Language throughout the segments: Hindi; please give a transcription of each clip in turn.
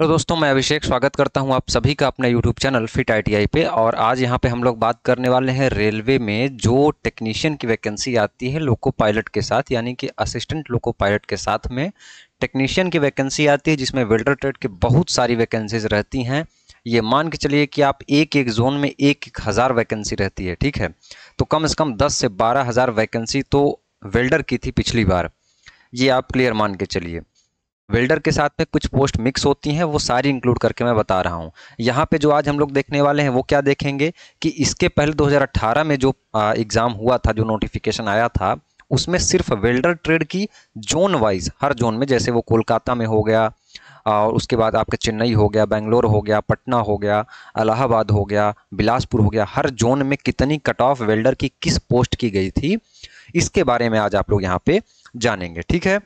हेलो दोस्तों मैं अभिषेक स्वागत करता हूं आप सभी का अपने यूट्यूब चैनल फिट आईटीआई पे और आज यहां पे हम लोग बात करने वाले हैं रेलवे में जो टेक्नीशियन की वैकेंसी आती है लोको पायलट के साथ यानी कि असिस्टेंट लोको पायलट के साथ में टेक्नीशियन की वैकेंसी आती है जिसमें वेल्डर ट्रेड की बहुत सारी वैकेंसीज रहती हैं ये मान के चलिए कि आप एक एक जोन में एक एक हज़ार वैकेंसी रहती है ठीक है तो कम से कम दस से बारह हज़ार वैकेंसी तो वेल्डर की थी पिछली बार ये आप क्लियर मान के चलिए वेल्डर के साथ में कुछ पोस्ट मिक्स होती हैं वो सारी इंक्लूड करके मैं बता रहा हूँ यहाँ पे जो आज हम लोग देखने वाले हैं वो क्या देखेंगे कि इसके पहले 2018 में जो एग्ज़ाम हुआ था जो नोटिफिकेशन आया था उसमें सिर्फ वेल्डर ट्रेड की जोन वाइज हर जोन में जैसे वो कोलकाता में हो गया और उसके बाद आपका चेन्नई हो गया बेंगलोर हो गया पटना हो गया अलाहाबाद हो गया बिलासपुर हो गया हर जोन में कितनी कट ऑफ वेल्डर की किस पोस्ट की गई थी इसके बारे में आज आप लोग यहाँ पे जानेंगे ठीक है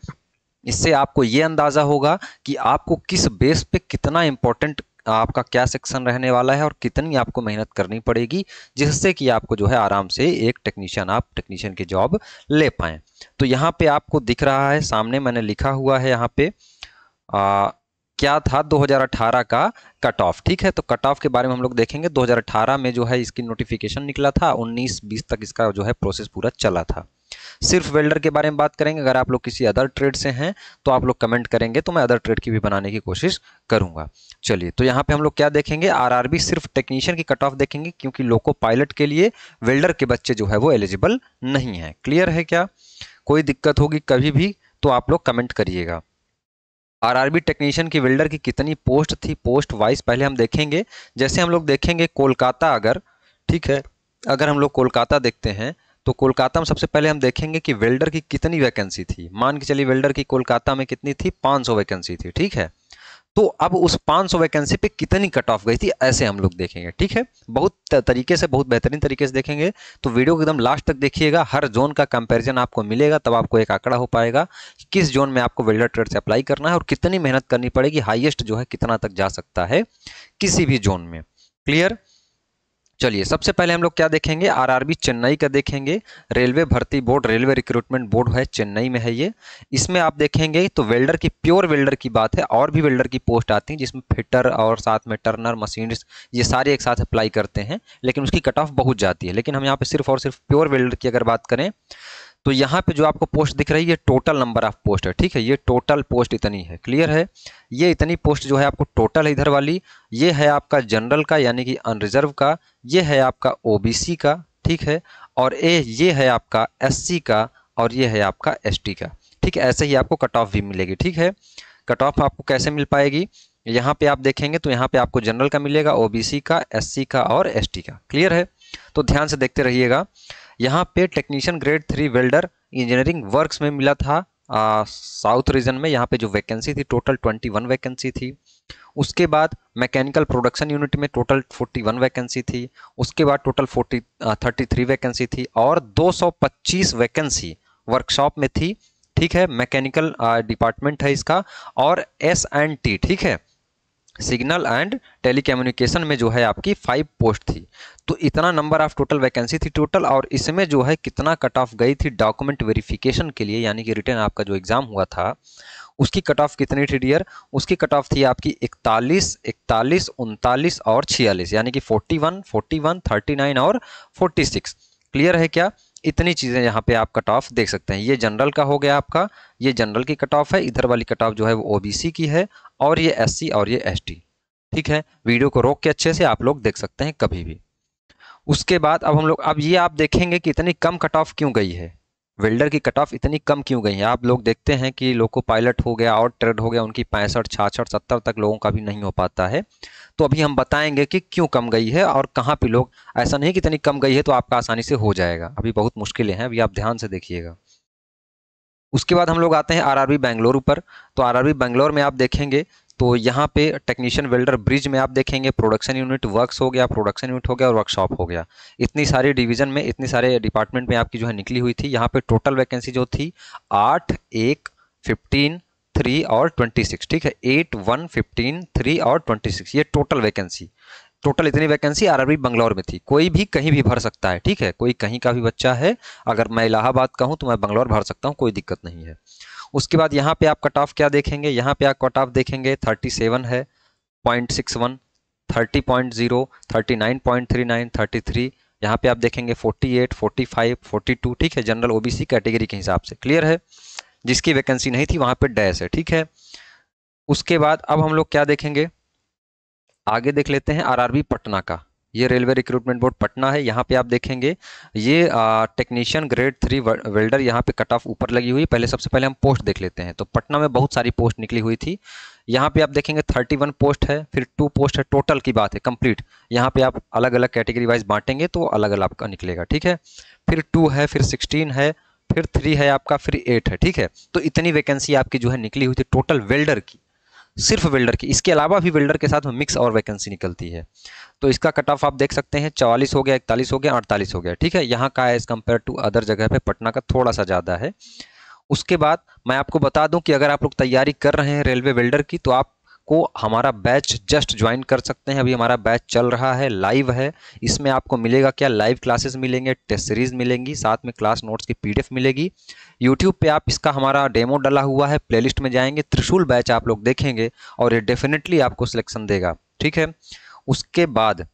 इससे आपको ये अंदाज़ा होगा कि आपको किस बेस पे कितना इम्पोर्टेंट आपका क्या सेक्शन रहने वाला है और कितनी आपको मेहनत करनी पड़ेगी जिससे कि आपको जो है आराम से एक टेक्नीशियन आप टेक्नीशियन की जॉब ले पाएँ तो यहाँ पे आपको दिख रहा है सामने मैंने लिखा हुआ है यहाँ पे आ, क्या था 2018 का कट ऑफ ठीक है तो कट ऑफ के बारे में हम लोग देखेंगे 2018 में जो है इसकी नोटिफिकेशन निकला था 19 20 तक इसका जो है प्रोसेस पूरा चला था सिर्फ वेल्डर के बारे में बात करेंगे अगर आप लोग किसी अदर ट्रेड से हैं तो आप लोग कमेंट करेंगे तो मैं अदर ट्रेड की भी बनाने की कोशिश करूंगा चलिए तो यहाँ पे हम लोग क्या देखेंगे आरआरबी सिर्फ टेक्नीशियन की कट ऑफ देखेंगे क्योंकि लोको पायलट के लिए वेल्डर के बच्चे जो है वो एलिजिबल नहीं है क्लियर है क्या कोई दिक्कत होगी कभी भी तो आप लोग कमेंट करिएगा आरआरबी टेक्नीशियन की वेल्डर की कितनी पोस्ट थी पोस्ट वाइज पहले हम देखेंगे जैसे हम लोग देखेंगे कोलकाता अगर ठीक है अगर हम लोग कोलकाता देखते हैं तो कोलकाता में सबसे पहले हम देखेंगे कि वेल्डर की कितनी वैकेंसी थी मान के चलिए वेल्डर की कोलकाता में कितनी थी 500 वैकेंसी थी ठीक है तो अब उस 500 वैकेंसी पे कितनी कट ऑफ गई थी ऐसे हम लोग देखेंगे ठीक है बहुत तरीके से बहुत बेहतरीन तरीके से देखेंगे तो वीडियो को एकदम लास्ट तक देखिएगा हर जोन का कंपैरिजन आपको मिलेगा तब आपको एक आंकड़ा हो पाएगा कि किस जोन में आपको वेल्डर ट्रेड से अप्लाई करना है और कितनी मेहनत करनी पड़ेगी हाइएस्ट जो है कितना तक जा सकता है किसी भी जोन में क्लियर चलिए सबसे पहले हम लोग क्या देखेंगे आरआरबी चेन्नई का देखेंगे रेलवे भर्ती बोर्ड रेलवे रिक्रूटमेंट बोर्ड है चेन्नई में है ये इसमें आप देखेंगे तो वेल्डर की प्योर वेल्डर की बात है और भी वेल्डर की पोस्ट आती है जिसमें फिटर और साथ में टर्नर मशीन ये सारे एक साथ अप्लाई करते हैं लेकिन उसकी कट ऑफ बहुत जाती है लेकिन हम यहाँ पर सिर्फ और सिर्फ प्योर वेल्डर की अगर बात करें तो यहाँ पे जो आपको पोस्ट दिख रही है टोटल नंबर ऑफ पोस्ट है ठीक है ये टोटल पोस्ट इतनी है क्लियर है ये इतनी पोस्ट जो है आपको टोटल है इधर वाली ये है आपका जनरल का यानी कि अनरिजर्व का ये है आपका ओ का ठीक है और ए ये है आपका एस का और ये है आपका एस का ठीक है ऐसे ही आपको कट ऑफ भी मिलेगी ठीक है कट ऑफ आपको कैसे मिल पाएगी यहाँ पे आप देखेंगे तो यहाँ पे आपको जनरल का मिलेगा ओबीसी का एससी का और एसटी का क्लियर है तो ध्यान से देखते रहिएगा यहाँ पे technician grade three welder engineering works में मिला था साउथ रीजन में यहाँ पे जो वैकेंसी थी टोटल 21 वैकेंसी थी उसके बाद मैकेनिकल प्रोडक्शन यूनिट में टोटल 41 वैकेंसी थी उसके बाद टोटल 40 33 वैकेंसी थी और 225 वैकेंसी वर्कशॉप में थी ठीक है मैकेनिकल डिपार्टमेंट है इसका और एस एंड टी ठीक है सिग्नल एंड टेलीकम्युनिकेशन में जो है आपकी फाइव पोस्ट थी तो इतना नंबर ऑफ टोटल वैकेंसी थी टोटल और इसमें जो है कितना कट ऑफ गई थी डॉक्यूमेंट वेरिफिकेशन के लिए यानी कि रिटर्न आपका जो एग्ज़ाम हुआ था उसकी कट ऑफ कितनी थी डियर उसकी कट ऑफ थी आपकी 41, 41, उनतालीस और छियालीस यानी कि 41, 41, 39 और 46 क्लियर है क्या इतनी चीज़ें यहाँ पे आप कट ऑफ देख सकते हैं ये जनरल का हो गया आपका ये जनरल की कट ऑफ है इधर वाली कट ऑफ जो है वो ओबीसी की है और ये एससी और ये एसटी ठीक है वीडियो को रोक के अच्छे से आप लोग देख सकते हैं कभी भी उसके बाद अब हम लोग अब ये आप देखेंगे कि इतनी कम कट ऑफ क्यों गई है वेल्डर की कट ऑफ इतनी कम क्यों गई है आप लोग देखते हैं कि लोको पायलट हो गया और ट्रेड हो गया उनकी पैंसठ छाछठ सत्तर तक लोगों का भी नहीं हो पाता है तो अभी हम बताएंगे कि क्यों कम गई है और कहाँ पे लोग ऐसा नहीं कि इतनी कम गई है तो आपका आसानी से हो जाएगा अभी बहुत मुश्किलें हैं अभी आप ध्यान से देखिएगा उसके बाद हम लोग आते हैं आर बेंगलोर पर तो आर बेंगलोर में आप देखेंगे तो यहाँ पे टेक्नीशियन वेल्डर ब्रिज में आप देखेंगे प्रोडक्शन यूनिट वर्क्स हो गया प्रोडक्शन यूनिट हो गया और वर्कशॉप हो गया इतनी सारी डिवीजन में इतनी सारे डिपार्टमेंट में आपकी जो है निकली हुई थी यहाँ पे टोटल वैकेंसी जो थी आठ एक फिफ्टीन थ्री और ट्वेंटी सिक्स ठीक है एट वन फिफ्टीन थ्री और ट्वेंटी सिक्स ये टोटल वैकेंसी टोटल इतनी वैकेंसी आरआरबी बंगलौर में थी कोई भी कहीं भी भर सकता है ठीक है कोई कहीं का भी बच्चा है अगर मैं इलाहाबाद का हूँ तो मैं बंगलौर भर सकता हूँ कोई दिक्कत नहीं है उसके बाद यहाँ पे आप कट ऑफ क्या देखेंगे यहाँ पे आप कट ऑफ देखेंगे 37 है point six one thirty point zero thirty nine point three nine thirty three यहाँ पे आप देखेंगे 48, 45, 42 ठीक है जनरल ओबीसी कैटेगरी के हिसाब से क्लियर है जिसकी वैकेंसी नहीं थी वहाँ पे डैश है ठीक है उसके बाद अब हम लोग क्या देखेंगे आगे देख लेते हैं आरआरबी पटना का ये रेलवे रिक्रूटमेंट बोर्ड पटना है यहाँ पे आप देखेंगे ये टेक्नीशियन ग्रेड थ्री वेल्डर यहाँ पे कट ऑफ ऊपर लगी हुई पहले सबसे पहले हम पोस्ट देख लेते हैं तो पटना में बहुत सारी पोस्ट निकली हुई थी यहाँ पे आप देखेंगे 31 पोस्ट है फिर टू पोस्ट है टोटल की बात है कंप्लीट यहाँ पे आप अलग अलग कैटेगरी वाइज बांटेंगे तो अलग अलग आपका निकलेगा ठीक है फिर टू है फिर सिक्सटीन है फिर थ्री है आपका फिर एट है ठीक है तो इतनी वैकेंसी आपकी जो है निकली हुई थी टोटल वेल्डर की सिर्फ वेल्डर की इसके अलावा भी वेल्डर के साथ में मिक्स और वैकेंसी निकलती है तो इसका कट ऑफ आप देख सकते हैं चवालीस हो गया इकतालीस हो गया अड़तालीस हो गया ठीक है यहाँ का एज़ कम्पेयर टू अदर जगह पर पटना का थोड़ा सा ज़्यादा है उसके बाद मैं आपको बता दूं कि अगर आप लोग तैयारी कर रहे हैं रेलवे वेल्डर की तो आप को हमारा बैच जस्ट ज्वाइन कर सकते हैं अभी हमारा बैच चल रहा है लाइव है इसमें आपको मिलेगा क्या लाइव क्लासेस मिलेंगे टेस्ट सीरीज मिलेंगी साथ में क्लास नोट्स की पीडीएफ मिलेगी यूट्यूब पे आप इसका हमारा डेमो डला हुआ है प्लेलिस्ट में जाएंगे त्रिशूल बैच आप लोग देखेंगे और ये डेफिनेटली आपको सिलेक्शन देगा ठीक है उसके बाद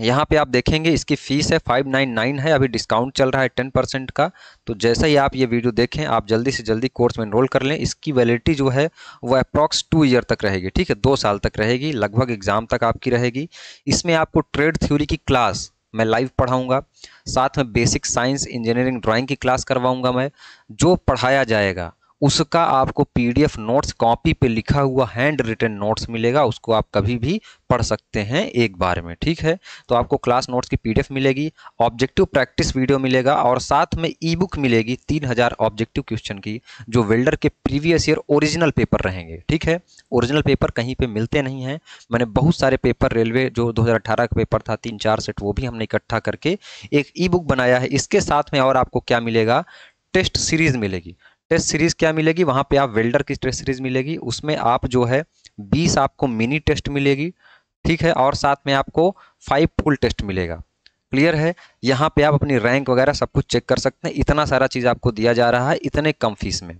यहाँ पे आप देखेंगे इसकी फ़ीस है 599 है अभी डिस्काउंट चल रहा है 10 परसेंट का तो जैसा ही आप ये वीडियो देखें आप जल्दी से जल्दी कोर्स में इनरोल कर लें इसकी वैलिडिटी जो है वो अप्रॉक्स टू ईयर तक रहेगी ठीक है दो साल तक रहेगी लगभग एग्ज़ाम तक आपकी रहेगी इसमें आपको ट्रेड थ्योरी की क्लास मैं लाइव पढ़ाऊँगा साथ में बेसिक साइंस इंजीनियरिंग ड्राइंग की क्लास करवाऊँगा मैं जो पढ़ाया जाएगा उसका आपको पीडीएफ नोट्स कॉपी पे लिखा हुआ हैंड रिटन नोट्स मिलेगा उसको आप कभी भी पढ़ सकते हैं एक बार में ठीक है तो आपको क्लास नोट्स की पीडीएफ मिलेगी ऑब्जेक्टिव प्रैक्टिस वीडियो मिलेगा और साथ में ई बुक मिलेगी तीन हजार ऑब्जेक्टिव क्वेश्चन की जो वेल्डर के प्रीवियस ईयर ओरिजिनल पेपर रहेंगे ठीक है ओरिजिनल पेपर कहीं पर मिलते नहीं हैं मैंने बहुत सारे पेपर रेलवे जो दो का पेपर था तीन चार सेट वो भी हमने इकट्ठा करके एक ई बुक बनाया है इसके साथ में और आपको क्या मिलेगा टेस्ट सीरीज मिलेगी टेस्ट सीरीज क्या मिलेगी वहां पे आप वेल्डर की टेस्ट सीरीज मिलेगी उसमें आप जो है बीस आपको मिनी टेस्ट मिलेगी ठीक है और साथ में आपको फाइव फुल टेस्ट मिलेगा क्लियर है यहाँ पे आप अपनी रैंक वगैरह सब कुछ चेक कर सकते हैं इतना सारा चीज़ आपको दिया जा रहा है इतने कम फीस में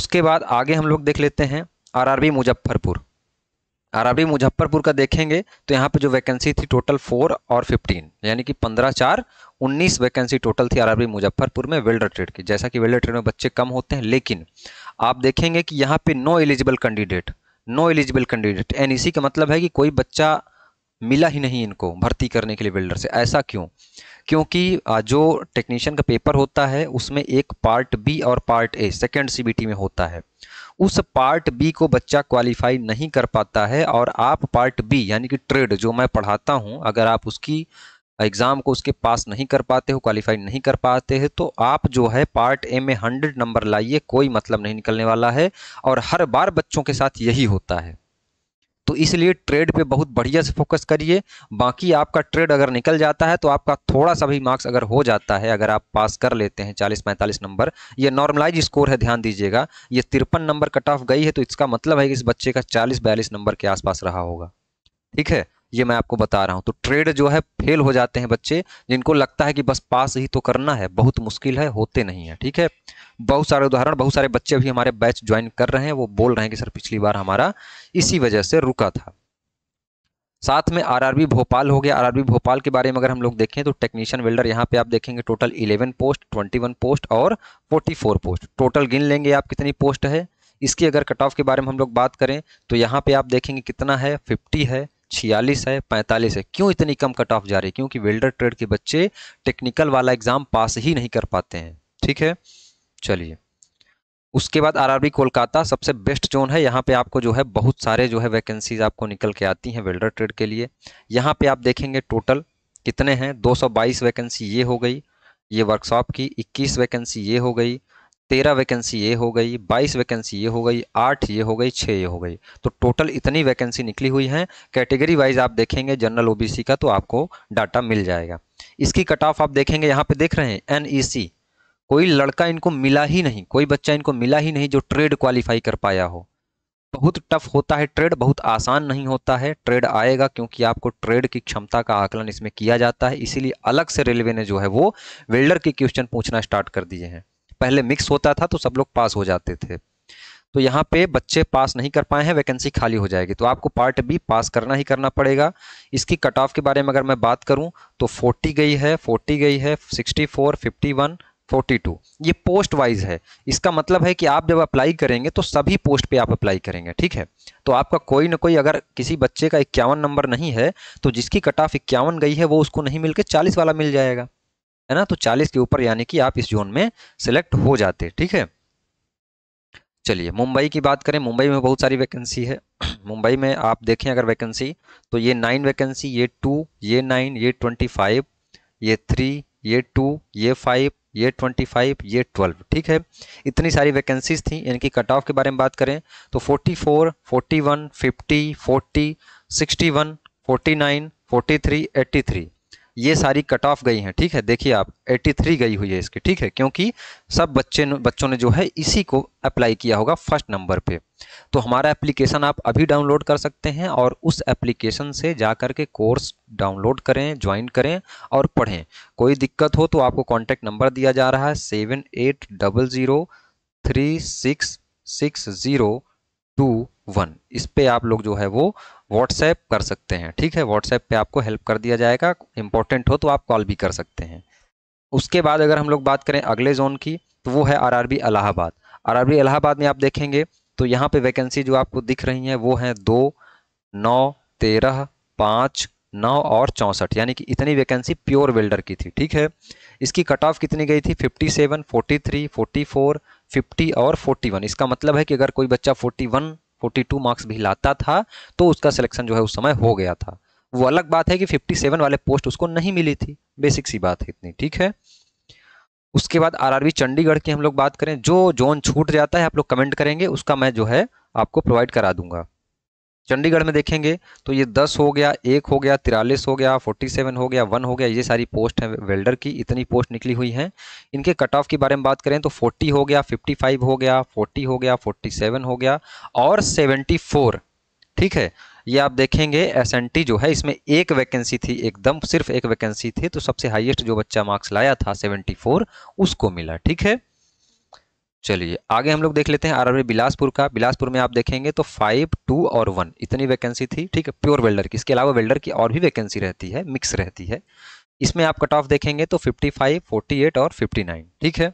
उसके बाद आगे हम लोग देख लेते हैं आर मुजफ्फरपुर आर मुजफ्फरपुर का देखेंगे तो यहाँ पे जो वैकेंसी थी टोटल फोर और फिफ्टीन यानी कि पंद्रह चार उन्नीस वैकेंसी टोटल थी आरआरबी मुजफ्फरपुर में वेल्डर ट्रेड की जैसा कि वेल्डर ट्रेड में बच्चे कम होते हैं लेकिन आप देखेंगे कि यहाँ पे no eligible candidate no eligible candidate N का मतलब है कि कोई बच्चा मिला ही नहीं इनको भर्ती करने के लिए वेल्डर से ऐसा क्यों क्योंकि जो टेक्नीशियन का पेपर होता है उसमें एक पार्ट बी और पार्ट ए सेकेंड सी में होता है उस पार्ट बी को बच्चा क्वालिफाई नहीं कर पाता है और आप पार्ट बी यानी कि ट्रेड जो मैं पढ़ाता हूँ अगर आप उसकी एग्ज़ाम को उसके पास नहीं कर पाते हो क्वालिफाई नहीं कर पाते हैं तो आप जो है पार्ट ए में हंड्रेड नंबर लाइए कोई मतलब नहीं निकलने वाला है और हर बार बच्चों के साथ यही होता है तो इसलिए ट्रेड पे बहुत बढ़िया से फोकस करिए बाकी आपका ट्रेड अगर निकल जाता है तो आपका थोड़ा सा भी मार्क्स अगर हो जाता है अगर आप पास कर लेते हैं 40-45 नंबर ये नॉर्मलाइज स्कोर है ध्यान दीजिएगा ये तिरपन नंबर कट ऑफ गई है तो इसका मतलब है कि इस बच्चे का 40-42 नंबर के आसपास रहा होगा ठीक है ये मैं आपको बता रहा हूँ तो ट्रेड जो है फेल हो जाते हैं बच्चे जिनको लगता है कि बस पास ही तो करना है बहुत मुश्किल है होते नहीं है ठीक है बहुत सारे उदाहरण बहुत सारे बच्चे भी हमारे बैच ज्वाइन कर रहे हैं वो बोल रहे हैं कि सर पिछली बार हमारा इसी वजह से रुका था साथ में आरआरबी भोपाल हो गया आरआरबी भोपाल के बारे में अगर हम लोग देखें तो टेक्नीशियन वेल्डर यहाँ पे आप देखेंगे टोटल 11 पोस्ट 21 पोस्ट और 44 पोस्ट टोटल गिन लेंगे आप कितनी पोस्ट है इसकी अगर कट ऑफ के बारे में हम लोग बात करें तो यहाँ पे आप देखेंगे कितना है 50 है छियालीस है पैंतालीस है क्यों इतनी कम कट ऑफ जा रही है क्योंकि वेल्डर ट्रेड के बच्चे टेक्निकल वाला एग्जाम पास ही नहीं कर पाते हैं ठीक है चलिए उसके बाद आरआरबी कोलकाता सबसे बेस्ट जोन है यहाँ पे आपको जो है बहुत सारे जो है वैकेंसीज आपको निकल के आती हैं वेल्डर ट्रेड के लिए यहाँ पे आप देखेंगे टोटल कितने हैं 222 वैकेंसी ये हो गई ये वर्कशॉप की 21 वैकेंसी ये हो गई तेरह वैकेंसी ये हो गई बाईस वैकेंसी ये हो गई आठ ये हो गई छः ये हो गई तो टोटल इतनी वैकेंसी निकली हुई हैं कैटेगरी वाइज आप देखेंगे जनरल ओबीसी का तो आपको डाटा मिल जाएगा इसकी कट ऑफ आप देखेंगे यहाँ पे देख रहे हैं एन e कोई लड़का इनको मिला ही नहीं कोई बच्चा इनको मिला ही नहीं जो ट्रेड क्वालिफाई कर पाया हो बहुत टफ होता है ट्रेड बहुत आसान नहीं होता है ट्रेड आएगा क्योंकि आपको ट्रेड की क्षमता का आकलन इसमें किया जाता है इसीलिए अलग से रेलवे ने जो है वो वेल्डर के क्वेश्चन पूछना स्टार्ट कर दिए हैं पहले मिक्स होता था तो सब लोग पास हो जाते थे तो यहाँ पे बच्चे पास नहीं कर पाए हैं वैकेंसी खाली हो जाएगी तो आपको पार्ट बी पास करना ही करना पड़ेगा इसकी कट ऑफ के बारे में अगर मैं बात करूँ तो 40 गई है 40 गई है 64, 51, 42 ये पोस्ट वाइज है इसका मतलब है कि आप जब अप्लाई करेंगे तो सभी पोस्ट पे आप अप्लाई करेंगे ठीक है तो आपका कोई ना कोई अगर किसी बच्चे का इक्यावन नंबर नहीं है तो जिसकी कट ऑफ इक्यावन गई है वो उसको नहीं मिलकर चालीस वाला मिल जाएगा है ना तो 40 के ऊपर यानी कि आप इस जोन में सेलेक्ट हो जाते ठीक है चलिए मुंबई की बात करें मुंबई में बहुत सारी वैकेंसी है मुंबई में आप देखें अगर वैकेंसी तो ये नाइन वैकेंसी ये टू ये नाइन ये ट्वेंटी फाइव ये थ्री ये टू ये फाइव ये ट्वेंटी फाइव ये ट्वेल्व ठीक है इतनी सारी वैकेंसीज थी इनकी कट ऑफ के बारे में बात करें तो forty four forty one fifty forty sixty one forty nine forty three eighty three ये सारी कट ऑफ गई हैं ठीक है देखिए आप 83 गई हुई है इसके ठीक है क्योंकि सब बच्चे बच्चों ने जो है इसी को अप्लाई किया होगा फर्स्ट नंबर पे तो हमारा एप्लीकेशन आप अभी डाउनलोड कर सकते हैं और उस एप्लीकेशन से जा कर के कोर्स डाउनलोड करें ज्वाइन करें और पढ़ें कोई दिक्कत हो तो आपको कॉन्टैक्ट नंबर दिया जा रहा है seven eight double zero three six six zero two one इस पे आप लोग जो है वो व्हाट्सएप कर सकते हैं ठीक है व्हाट्सएप पे आपको हेल्प कर दिया जाएगा इंपॉर्टेंट हो तो आप कॉल भी कर सकते हैं उसके बाद अगर हम लोग बात करें अगले जोन की तो वो है आर इलाहाबाद आर इलाहाबाद में आप देखेंगे तो यहाँ पे वैकेंसी जो आपको दिख रही है वो है दो नौ तेरह पाँच नौ और चौंसठ यानी कि इतनी वैकेंसी प्योर वेल्डर की थी ठीक है इसकी कट ऑफ कितनी गई थी 57, 43, 44, 50 और 41 इसका मतलब है कि अगर कोई बच्चा 42 मार्क्स भी लाता था तो उसका सिलेक्शन जो है उस समय हो गया था वो अलग बात है कि 57 वाले पोस्ट उसको नहीं मिली थी बेसिक सी बात है इतनी ठीक है उसके बाद आरआरबी चंडीगढ़ की हम लोग बात करें जो जोन छूट जाता है आप लोग कमेंट करेंगे उसका मैं जो है आपको प्रोवाइड करा दूंगा चंडीगढ़ में देखेंगे तो ये दस हो गया एक हो गया तिरालीस हो गया फोर्टी सेवन हो गया वन हो गया ये सारी पोस्ट हैं वेल्डर की इतनी पोस्ट निकली हुई हैं इनके कट ऑफ के बारे में बात करें तो फोर्टी हो गया फिफ्टी फाइव हो गया फोर्टी हो गया फोर्टी सेवन हो गया और सेवेंटी फोर ठीक है ये आप देखेंगे एस जो है इसमें एक वैकेंसी थी एकदम सिर्फ एक वैकेंसी थी तो सबसे हाइएस्ट जो बच्चा मार्क्स लाया था फोर उसको मिला ठीक है चलिए आगे हम लोग देख लेते हैं आरआरबी बिलासपुर का बिलासपुर में आप देखेंगे तो फाइव टू और वन इतनी वैकेंसी थी ठीक है प्योर वेल्डर की इसके अलावा वेल्डर की और भी वैकेंसी रहती है मिक्स रहती है इसमें आप कट ऑफ देखेंगे तो फिफ्टी फाइव फोर्टी एट और फिफ्टी नाइन ठीक है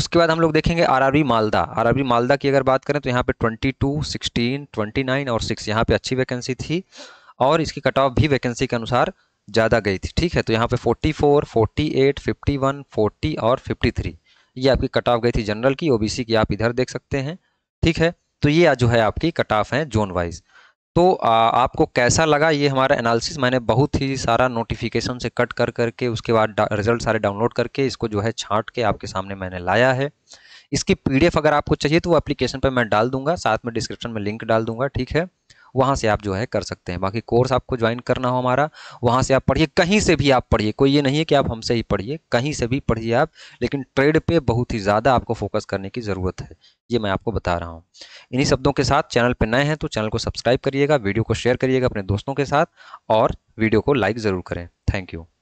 उसके बाद हम लोग देखेंगे आरआरबी मालदा आरआरबी मालदा की अगर बात करें तो यहाँ पे सिक्सटीन ट्वेंटी नाइन और सिक्स यहाँ पे अच्छी वैकेंसी थी और इसकी कट ऑफ भी वैकेंसी के अनुसार ज़्यादा गई थी ठीक है तो यहाँ पे एट फिफ्टी वन फोर्टी और थ्री ये आपकी कट ऑफ गई थी जनरल की ओबीसी की आप इधर देख सकते हैं ठीक है तो ये जो है आपकी कट ऑफ है जोन वाइज तो आ, आपको कैसा लगा ये हमारा एनालिसिस मैंने बहुत ही सारा नोटिफिकेशन से कट कर करके उसके बाद रिजल्ट सारे डाउनलोड करके इसको जो है छांट के आपके सामने मैंने लाया है इसकी पीडीएफ अगर आपको चाहिए तो वो एप्लीकेशन पर मैं डाल दूंगा साथ में डिस्क्रिप्शन में लिंक डाल दूंगा ठीक है वहाँ से आप जो है कर सकते हैं बाकी कोर्स आपको ज्वाइन करना हो हमारा वहाँ से आप पढ़िए कहीं से भी आप पढ़िए कोई ये नहीं है कि आप हमसे ही पढ़िए कहीं से भी पढ़िए आप लेकिन ट्रेड पे बहुत ही ज़्यादा आपको फोकस करने की ज़रूरत है ये मैं आपको बता रहा हूँ इन्हीं शब्दों के साथ चैनल पर नए हैं तो चैनल को सब्सक्राइब करिएगा वीडियो को शेयर करिएगा अपने दोस्तों के साथ और वीडियो को लाइक ज़रूर करें थैंक यू